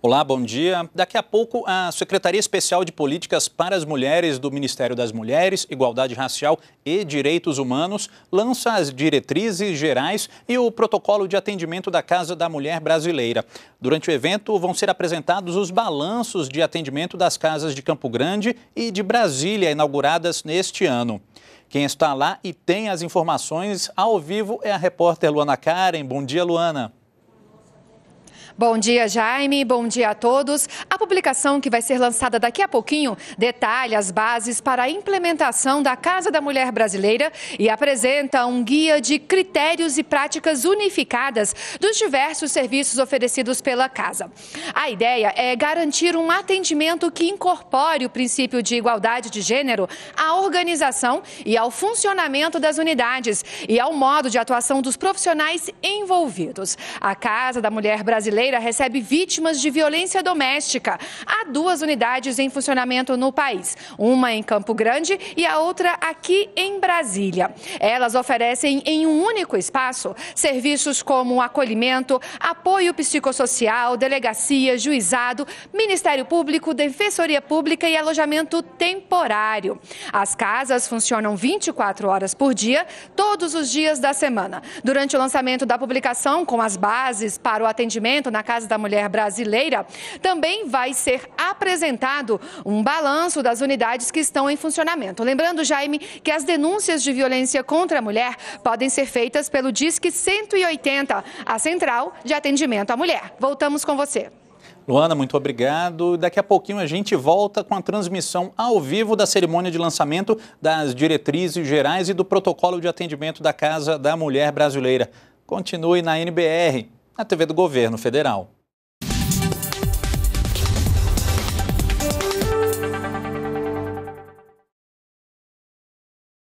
Olá, bom dia. Daqui a pouco, a Secretaria Especial de Políticas para as Mulheres do Ministério das Mulheres, Igualdade Racial e Direitos Humanos lança as diretrizes gerais e o protocolo de atendimento da Casa da Mulher Brasileira. Durante o evento, vão ser apresentados os balanços de atendimento das casas de Campo Grande e de Brasília, inauguradas neste ano. Quem está lá e tem as informações ao vivo é a repórter Luana Karen. Bom dia, Luana. Bom dia, Jaime. Bom dia a todos. A publicação que vai ser lançada daqui a pouquinho detalha as bases para a implementação da Casa da Mulher Brasileira e apresenta um guia de critérios e práticas unificadas dos diversos serviços oferecidos pela Casa. A ideia é garantir um atendimento que incorpore o princípio de igualdade de gênero à organização e ao funcionamento das unidades e ao modo de atuação dos profissionais envolvidos. A Casa da Mulher Brasileira recebe vítimas de violência doméstica. Há duas unidades em funcionamento no país, uma em Campo Grande e a outra aqui em Brasília. Elas oferecem em um único espaço serviços como acolhimento, apoio psicossocial, delegacia, juizado, Ministério Público, Defensoria Pública e alojamento temporário. As casas funcionam 24 horas por dia, todos os dias da semana. Durante o lançamento da publicação com as bases para o atendimento na na Casa da Mulher Brasileira, também vai ser apresentado um balanço das unidades que estão em funcionamento. Lembrando, Jaime, que as denúncias de violência contra a mulher podem ser feitas pelo Disque 180, a Central de Atendimento à Mulher. Voltamos com você. Luana, muito obrigado. Daqui a pouquinho a gente volta com a transmissão ao vivo da cerimônia de lançamento das diretrizes gerais e do protocolo de atendimento da Casa da Mulher Brasileira. Continue na NBR na TV do governo federal.